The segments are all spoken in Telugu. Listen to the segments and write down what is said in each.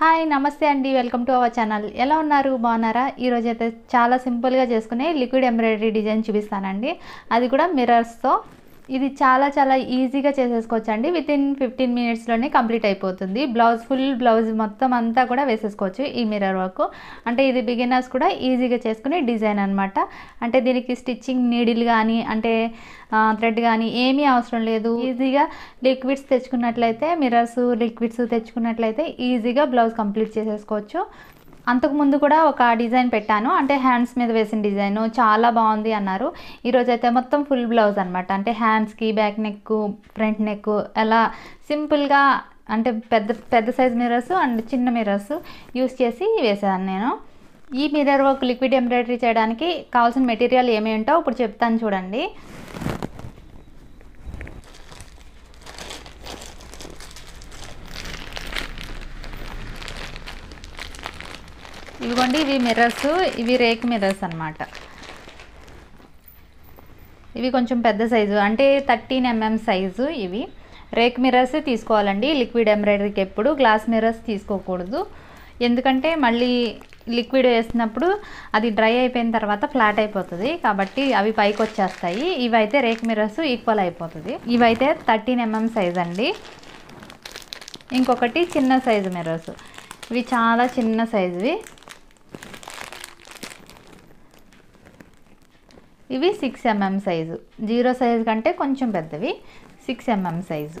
హాయ్ నమస్తే అండి వెల్కమ్ టు అవర్ ఛానల్ ఎలా ఉన్నారు బాగున్నారా ఈరోజు అయితే చాలా సింపుల్గా చేసుకునే లిక్విడ్ ఎంబ్రాయిడరీ డిజైన్ చూపిస్తానండి అది కూడా మిర్రర్స్తో ఇది చాలా చాలా ఈజీగా చేసేసుకోవచ్చు అండి విత్ ఇన్ ఫిఫ్టీన్ మినిట్స్లోనే కంప్లీట్ అయిపోతుంది బ్లౌజ్ ఫుల్ బ్లౌజ్ మొత్తం అంతా కూడా వేసేసుకోవచ్చు ఈ మిర్రర్ వర్క్ అంటే ఇది బిగినర్స్ కూడా ఈజీగా చేసుకునే డిజైన్ అనమాట అంటే దీనికి స్టిచ్చింగ్ నీడిల్ కానీ అంటే థ్రెడ్ కానీ ఏమీ అవసరం లేదు ఈజీగా లిక్విడ్స్ తెచ్చుకున్నట్లయితే మిర్రర్స్ లిక్విడ్స్ తెచ్చుకున్నట్లయితే ఈజీగా బ్లౌజ్ కంప్లీట్ చేసేసుకోవచ్చు అంతకుముందు కూడా ఒక డిజైన్ పెట్టాను అంటే హ్యాండ్స్ మీద వేసిన డిజైన్ చాలా బాగుంది అన్నారు ఈరోజు అయితే మొత్తం ఫుల్ బ్లౌజ్ అనమాట అంటే హ్యాండ్స్కి బ్యాక్ నెక్ ఫ్రంట్ నెక్ ఎలా సింపుల్గా అంటే పెద్ద పెద్ద సైజ్ మిర్రర్స్ అండ్ చిన్న మిర్రర్స్ యూస్ చేసి వేసాను నేను ఈ మిర్రర్ వర్క్ లిక్విడ్ ఎంబ్రాయిడరీ చేయడానికి కావాల్సిన మెటీరియల్ ఏమి ఇప్పుడు చెప్తాను చూడండి ఇదిగోండి ఇవి మిర్రర్స్ ఇవి రేక్ మిర్రర్స్ అనమాట ఇవి కొంచెం పెద్ద సైజు అంటే థర్టీన్ ఎంఎం సైజు ఇవి రేక్ మిర్రర్స్ తీసుకోవాలండి లిక్విడ్ ఎంబ్రాయిడరీకి ఎప్పుడు గ్లాస్ మిర్రర్స్ తీసుకోకూడదు ఎందుకంటే మళ్ళీ లిక్విడ్ వేసినప్పుడు అది డ్రై అయిపోయిన తర్వాత ఫ్లాట్ అయిపోతుంది కాబట్టి అవి పైకి వచ్చేస్తాయి ఇవైతే రేక్ మిర్రర్స్ ఈక్వల్ అయిపోతుంది ఇవైతే థర్టీన్ ఎంఎం సైజ్ అండి ఇంకొకటి చిన్న సైజు మిర్రర్స్ ఇవి చాలా చిన్న సైజువి ఇవి six mm size zero size కంటే కొంచెం పెద్దవి సిక్స్ ఎంఎం సైజు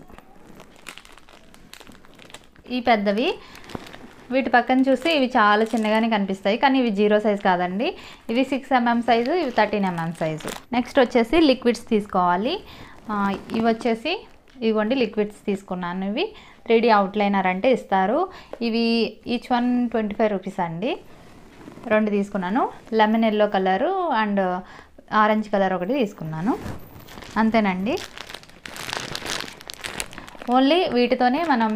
ఈ పెద్దవి వీటి పక్కన చూస్తే ఇవి చాలా చిన్నగానే కనిపిస్తాయి కానీ ఇవి జీరో సైజ్ కాదండి ఇవి సిక్స్ ఎంఎం సైజు ఇవి థర్టీన్ ఎంఎం సైజు నెక్స్ట్ వచ్చేసి లిక్విడ్స్ తీసుకోవాలి ఇవి వచ్చేసి ఇవ్వండి లిక్విడ్స్ తీసుకున్నాను ఇవి త్రీడీ అవుట్లైనర్ అంటే ఇస్తారు ఇవి each one twenty five rupees అండి రెండు తీసుకున్నాను lemon yellow colour and orange colour ఒకటి తీసుకున్నాను అంతేనండి ఓన్లీ వీటితోనే మనం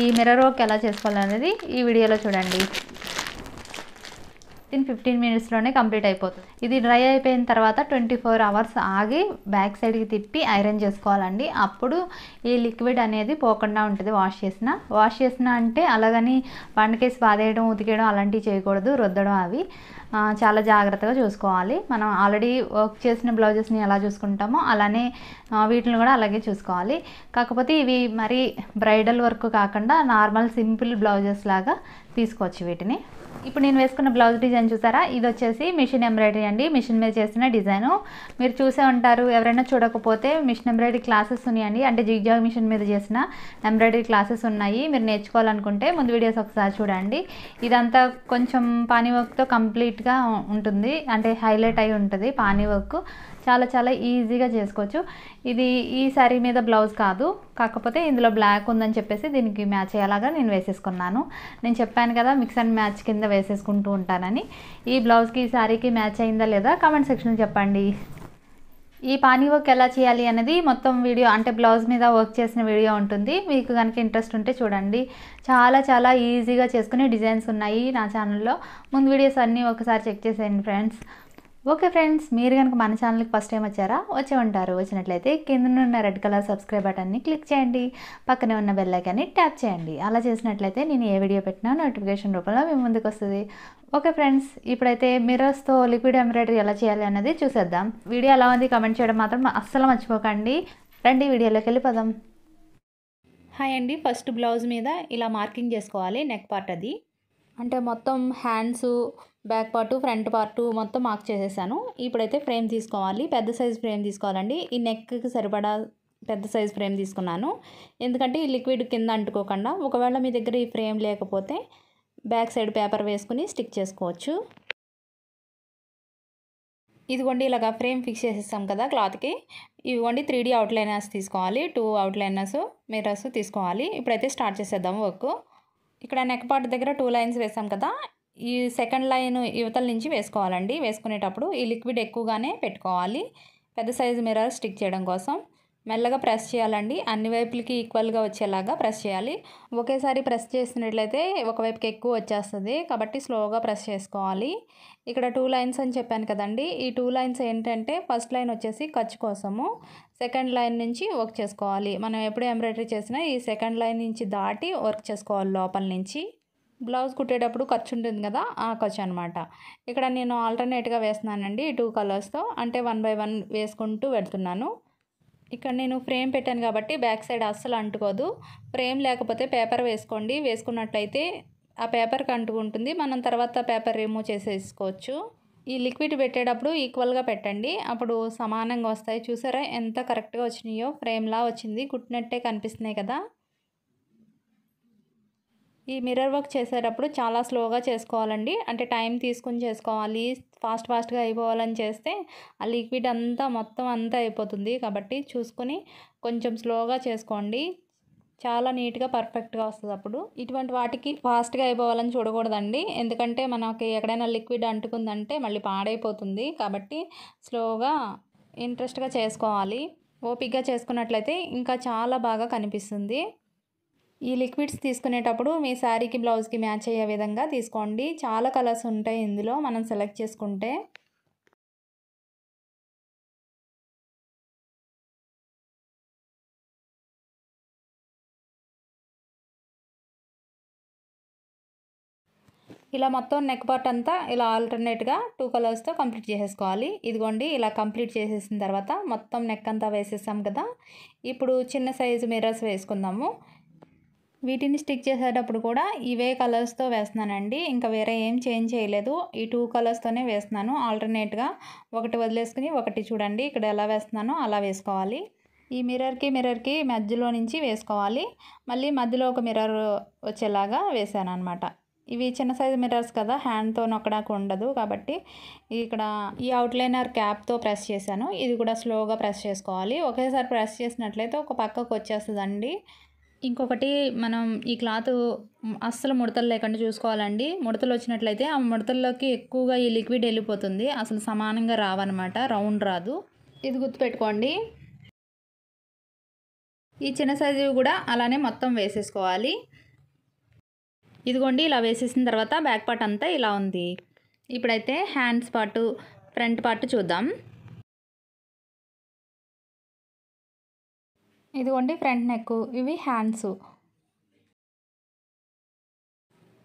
ఈ మిర్రర్ వర్క్ ఎలా చేసుకోవాలనేది ఈ వీడియోలో చూడండి ఇన్ ఫిఫ్టీన్ మినిట్స్లోనే కంప్లీట్ అయిపోతుంది ఇది డ్రై అయిపోయిన తర్వాత ట్వంటీ ఫోర్ అవర్స్ ఆగి బ్యాక్ సైడ్కి తిప్పి ఐరన్ చేసుకోవాలండి అప్పుడు ఈ లిక్విడ్ అనేది పోకుండా ఉంటుంది వాష్ చేసిన వాష్ చేసిన అంటే అలాగని పండుకేసి బాధేయడం ఉతికేయడం అలాంటివి చేయకూడదు రుద్దడం అవి చాలా జాగ్రత్తగా చూసుకోవాలి మనం ఆల్రెడీ వర్క్ చేసిన బ్లౌజెస్ని ఎలా చూసుకుంటామో అలానే వీటిని కూడా అలాగే చూసుకోవాలి కాకపోతే ఇవి మరి బ్రైడల్ వర్క్ కాకుండా నార్మల్ సింపుల్ బ్లౌజెస్ లాగా తీసుకోవచ్చు వీటిని ఇప్పుడు నేను వేసుకున్న బ్లౌజ్ డిజైన్ చూసారా ఇది వచ్చేసి మిషన్ ఎంబ్రాయిడరీ అండి మిషన్ మీద చేసిన డిజైను మీరు చూసే ఉంటారు ఎవరైనా చూడకపోతే మిషన్ ఎంబ్రాయిడరీ క్లాసెస్ ఉన్నాయండి అంటే జిగ్జాగ్ మిషన్ మీద చేసిన ఎంబ్రాయిడరీ క్లాసెస్ ఉన్నాయి మీరు నేర్చుకోవాలనుకుంటే ముందు వీడియోస్ ఒకసారి చూడండి ఇదంతా కొంచెం పని వర్క్తో కంప్లీట్ నీట్గా ఉంటుంది అంటే హైలైట్ అయి ఉంటుంది పానీ వర్క్ చాలా చాలా ఈజీగా చేసుకోవచ్చు ఇది ఈ శారీ మీద బ్లౌజ్ కాదు కాకపోతే ఇందులో బ్లాక్ ఉందని చెప్పేసి దీనికి మ్యాచ్ అయ్యేలాగా నేను వేసేసుకున్నాను నేను చెప్పాను కదా మిక్స్ అండ్ మ్యాచ్ కింద వేసేసుకుంటూ ఉంటానని ఈ బ్లౌజ్కి ఈ శారీకి మ్యాచ్ అయిందా లేదా కామెంట్ సెక్షన్లో చెప్పండి ఈ పానీ వర్క్ ఎలా చేయాలి అనేది మొత్తం వీడియో అంటే బ్లౌజ్ మీద వర్క్ చేసిన వీడియో ఉంటుంది మీకు కనుక ఇంట్రెస్ట్ ఉంటే చూడండి చాలా చాలా ఈజీగా చేసుకునే డిజైన్స్ ఉన్నాయి నా ఛానల్లో ముందు వీడియోస్ అన్నీ ఒకసారి చెక్ చేసేయండి ఫ్రెండ్స్ ఓకే ఫ్రెండ్స్ మీరు కనుక మన ఛానల్కి ఫస్ట్ టైం వచ్చారా వచ్చి ఉంటారు వచ్చినట్లయితే కిందనున్న రెడ్ కలర్ సబ్స్క్రైబ్ బటన్ని క్లిక్ చేయండి పక్కనే ఉన్న బెల్లైకాన్ని ట్యాప్ చేయండి అలా చేసినట్లయితే నేను ఏ వీడియో పెట్టినా నోటిఫికేషన్ రూపంలో మీ ముందుకు వస్తుంది ఓకే ఫ్రెండ్స్ ఇప్పుడైతే మిర్రర్స్తో లిక్విడ్ ఎంబ్రాయిడరీ ఎలా చేయాలి అన్నది చూసేద్దాం వీడియో ఎలా ఉంది కమెంట్ చేయడం మాత్రం అస్సలు మర్చిపోకండి రండి వీడియోలోకి వెళ్ళిపోదాం హాయ్ అండి ఫస్ట్ బ్లౌజ్ మీద ఇలా మార్కింగ్ చేసుకోవాలి నెక్ పార్ట్ అది అంటే మొత్తం hands back part front part మొత్తం మార్క్ చేసేసాను ఇప్పుడైతే ఫ్రేమ్ తీసుకోవాలి పెద్ద సైజ్ ఫ్రేమ్ తీసుకోవాలండి ఈ నెక్కి సరిపడా పెద్ద సైజ్ ఫ్రేమ్ తీసుకున్నాను ఎందుకంటే ఈ లిక్విడ్ కింద అంటుకోకుండా ఒకవేళ మీ దగ్గర ఈ ఫ్రేమ్ లేకపోతే బ్యాక్ సైడ్ పేపర్ వేసుకుని స్టిక్ చేసుకోవచ్చు ఇదిగోండి ఇలాగ ఫ్రేమ్ ఫిక్స్ చేసేసాం కదా క్లాత్కి ఇవ్వండి త్రీ డీ అవుట్లైనర్స్ తీసుకోవాలి టూ అవుట్లైనర్స్ మిర్రర్స్ తీసుకోవాలి ఇప్పుడైతే స్టార్ట్ చేసేద్దాం వర్క్ ఇక్కడ నెక్ పార్ట్ దగ్గర టూ లైన్స్ వేసాం కదా ఈ సెకండ్ లైన్ యువతల నుంచి వేసుకోవాలండి వేసుకునేటప్పుడు ఈ లిక్విడ్ ఎక్కువగానే పెట్టుకోవాలి పెద్ద సైజు మిర్రర్ స్టిక్ చేయడం కోసం మెల్లగా ప్రెస్ చేయాలండి అన్ని వైపులకి ఈక్వల్గా వచ్చేలాగా ప్రెస్ చేయాలి ఒకేసారి ప్రెస్ చేసినట్లయితే ఒకవైపుకి ఎక్కువ వచ్చేస్తుంది కాబట్టి స్లోగా ప్రెస్ చేసుకోవాలి ఇక్కడ టూ లైన్స్ అని చెప్పాను కదండి ఈ టూ లైన్స్ ఏంటంటే ఫస్ట్ లైన్ వచ్చేసి ఖర్చు కోసము సెకండ్ లైన్ నుంచి వర్క్ చేసుకోవాలి మనం ఎప్పుడు ఎంబ్రాయిడరీ చేసినా ఈ సెకండ్ లైన్ నుంచి దాటి వర్క్ చేసుకోవాలి లోపల నుంచి బ్లౌజ్ కుట్టేటప్పుడు ఖర్చు ఉంటుంది కదా ఆ ఖర్చు అనమాట ఇక్కడ నేను ఆల్టర్నేట్గా వేస్తున్నానండి టూ కలర్స్తో అంటే వన్ బై వన్ వేసుకుంటూ పెడుతున్నాను ఇక్కడ నేను ఫ్రేమ్ పెట్టాను కాబట్టి బ్యాక్ సైడ్ అస్సలు అంటుకోదు ఫ్రేమ్ లేకపోతే పేపర్ వేసుకోండి వేసుకున్నట్లయితే ఆ పేపర్కి అంటుకుంటుంది మనం తర్వాత పేపర్ రిమూవ్ చేసేసుకోవచ్చు ఈ లిక్విడ్ పెట్టేటప్పుడు ఈక్వల్గా పెట్టండి అప్పుడు సమానంగా వస్తాయి చూసారా ఎంత కరెక్ట్గా వచ్చినాయో ఫ్రేమ్లా వచ్చింది కుట్టినట్టే కనిపిస్తున్నాయి కదా ఈ మిర్రర్ వర్క్ చేసేటప్పుడు చాలా స్లోగా చేసుకోవాలండి అంటే టైం తీసుకుని చేసుకోవాలి ఫాస్ట్ ఫాస్ట్గా అయిపోవాలని చేస్తే ఆ లిక్విడ్ అంతా మొత్తం అంతా అయిపోతుంది కాబట్టి చూసుకొని కొంచెం స్లోగా చేసుకోండి చాలా నీట్గా పర్ఫెక్ట్గా వస్తుంది అప్పుడు ఇటువంటి వాటికి ఫాస్ట్గా అయిపోవాలని చూడకూడదండి ఎందుకంటే మనకి ఎక్కడైనా లిక్విడ్ అంటుకుందంటే మళ్ళీ పాడైపోతుంది కాబట్టి స్లోగా ఇంట్రెస్ట్గా చేసుకోవాలి ఓపిక్గా చేసుకున్నట్లయితే ఇంకా చాలా బాగా కనిపిస్తుంది ఈ లిక్విడ్స్ తీసుకునేటప్పుడు మీ శారీకి బ్లౌజ్కి మ్యాచ్ అయ్యే విధంగా తీసుకోండి చాలా కలర్స్ ఉంటాయి ఇందులో మనం సెలెక్ట్ చేసుకుంటే ఇలా మొత్తం నెక్ పార్ట్ అంతా ఇలా ఆల్టర్నేట్గా టూ కలర్స్తో కంప్లీట్ చేసేసుకోవాలి ఇదిగోండి ఇలా కంప్లీట్ చేసేసిన తర్వాత మొత్తం నెక్ అంతా వేసేసాం కదా ఇప్పుడు చిన్న సైజు మిర్రర్స్ వేసుకుందాము వీటిని స్టిక్ చేసేటప్పుడు కూడా ఇవే కలర్స్తో వేస్తున్నానండి ఇంకా వేరే ఏం చేంజ్ చేయలేదు ఈ టూ కలర్స్తోనే వేస్తున్నాను ఆల్టర్నేట్గా ఒకటి వదిలేసుకుని ఒకటి చూడండి ఇక్కడ ఎలా వేస్తున్నానో అలా వేసుకోవాలి ఈ మిర్రర్కి మిర్రర్కి మధ్యలో నుంచి వేసుకోవాలి మళ్ళీ మధ్యలో ఒక మిర్రర్ వచ్చేలాగా వేసాను అనమాట ఇవి చిన్న సైజు మిర్రర్స్ కదా హ్యాండ్తో నొక్కడానికి ఉండదు కాబట్టి ఇక్కడ ఈ అవుట్లైనర్ క్యాప్తో ప్రెస్ చేశాను ఇది కూడా స్లోగా ప్రెస్ చేసుకోవాలి ఒకేసారి ప్రెస్ చేసినట్లయితే ఒక పక్కకు వచ్చేస్తుందండి ఇంకొకటి మనం ఈ క్లాత్ అస్సలు ముడతలు లేకుండా చూసుకోవాలండి ముడతలు వచ్చినట్లయితే ఆ ముడతల్లోకి ఎక్కువగా ఈ లిక్విడ్ వెళ్ళిపోతుంది అసలు సమానంగా రావన్నమాట రౌండ్ రాదు ఇది గుర్తుపెట్టుకోండి ఈ చిన్న సైజు కూడా అలానే మొత్తం వేసేసుకోవాలి ఇదిగోండి ఇలా వేసేసిన తర్వాత బ్యాక్ పార్ట్ అంతా ఇలా ఉంది ఇప్పుడైతే హ్యాండ్స్ పార్టు ఫ్రంట్ పార్ట్ చూద్దాం ఇదిగోండి ఫ్రంట్ నెక్ ఇవి హ్యాండ్స్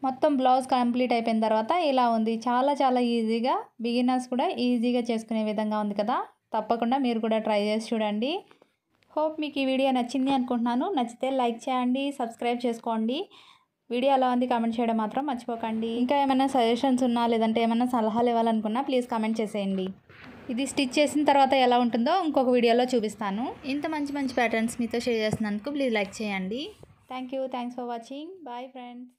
మొత్తం బ్లౌజ్ కంప్లీట్ అయిపోయిన తర్వాత ఇలా ఉంది చాలా చాలా ఈజీగా బిగినర్స్ కూడా ఈజీగా చేసుకునే విధంగా ఉంది కదా తప్పకుండా మీరు కూడా ట్రై చేసి చూడండి హోప్ మీకు ఈ వీడియో నచ్చింది అనుకుంటున్నాను నచ్చితే లైక్ చేయండి సబ్స్క్రైబ్ చేసుకోండి వీడియో ఎలా ఉంది కామెంట్ చేయడం మాత్రం మర్చిపోకండి ఇంకా ఏమైనా సజెషన్స్ ఉన్నా లేదంటే ఏమైనా సలహాలు ఇవ్వాలనుకున్నా ప్లీజ్ కామెంట్ చేసేయండి ఇది స్టిచ్ చేసిన తర్వాత ఎలా ఉంటుందో ఇంకొక వీడియోలో చూపిస్తాను ఇంత మంచి మంచి ప్యాటర్న్స్ మీతో షేర్ చేసినందుకు ప్లీజ్ లైక్ చేయండి thank you thanks for watching bye friends